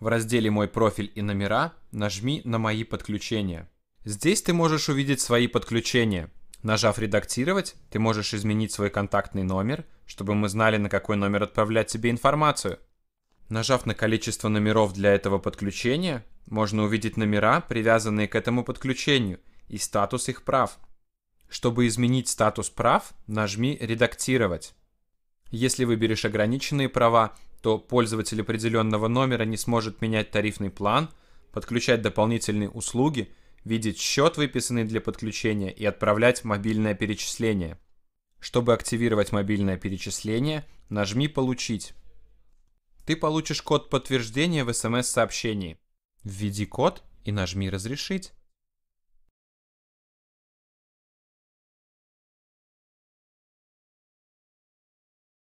В разделе «Мой профиль и номера» нажми на «Мои подключения». Здесь ты можешь увидеть свои подключения. Нажав «Редактировать», ты можешь изменить свой контактный номер, чтобы мы знали, на какой номер отправлять тебе информацию. Нажав на количество номеров для этого подключения, можно увидеть номера, привязанные к этому подключению, и статус их прав. Чтобы изменить статус прав, нажми «Редактировать». Если выберешь ограниченные права, то пользователь определенного номера не сможет менять тарифный план, подключать дополнительные услуги, видеть счет, выписанный для подключения, и отправлять мобильное перечисление. Чтобы активировать мобильное перечисление, нажми «Получить». Ты получишь код подтверждения в смс-сообщении. Введи код и нажми «Разрешить».